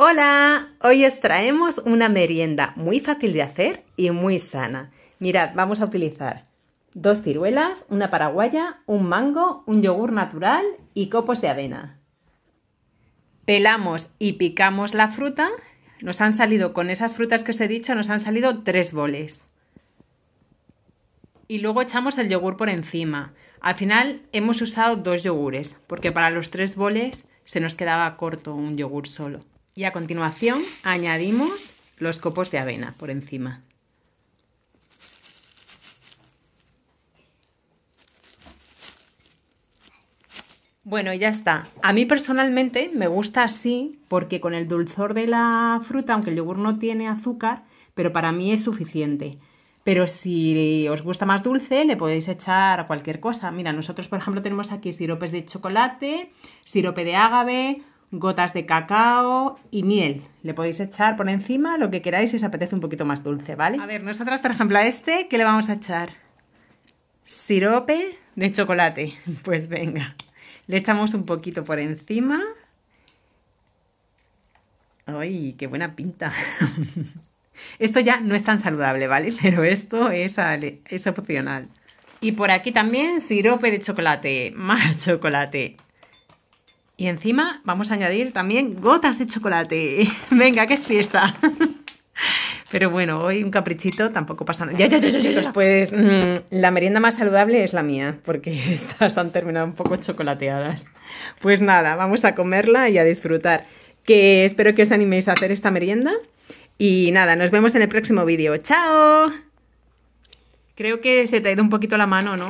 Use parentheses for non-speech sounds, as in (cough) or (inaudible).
Hola, hoy os traemos una merienda muy fácil de hacer y muy sana. Mirad, vamos a utilizar dos ciruelas, una paraguaya, un mango, un yogur natural y copos de avena. Pelamos y picamos la fruta. Nos han salido, con esas frutas que os he dicho, nos han salido tres boles. Y luego echamos el yogur por encima. Al final hemos usado dos yogures, porque para los tres boles se nos quedaba corto un yogur solo. Y a continuación añadimos los copos de avena por encima. Bueno, ya está. A mí personalmente me gusta así porque con el dulzor de la fruta, aunque el yogur no tiene azúcar, pero para mí es suficiente. Pero si os gusta más dulce, le podéis echar cualquier cosa. Mira, nosotros por ejemplo tenemos aquí siropes de chocolate, sirope de ágave, gotas de cacao y miel. Le podéis echar por encima lo que queráis si os apetece un poquito más dulce, ¿vale? A ver, nosotras, por ejemplo, a este, ¿qué le vamos a echar? Sirope de chocolate. (laughs) Pues venga, le echamos un poquito por encima. ¡Ay, qué buena pinta! (laughs) esto ya no es tan saludable, ¿vale? (laughs) Pero esto es, es opcional. Y por aquí también sirope de chocolate, más chocolate, y encima vamos a añadir también gotas de chocolate. (laughs) Venga, que es fiesta. (laughs) Pero bueno, hoy un caprichito tampoco pasa nada. Ya, ya, ya, Pues, pues mm, la merienda más saludable es la mía, porque (laughs) estas han terminado un poco chocolateadas. Pues nada, vamos a comerla y a disfrutar. Que espero que os animéis a hacer esta merienda. Y nada, nos vemos en el próximo vídeo. ¡Chao! Creo que se te ha ido un poquito la mano, ¿no?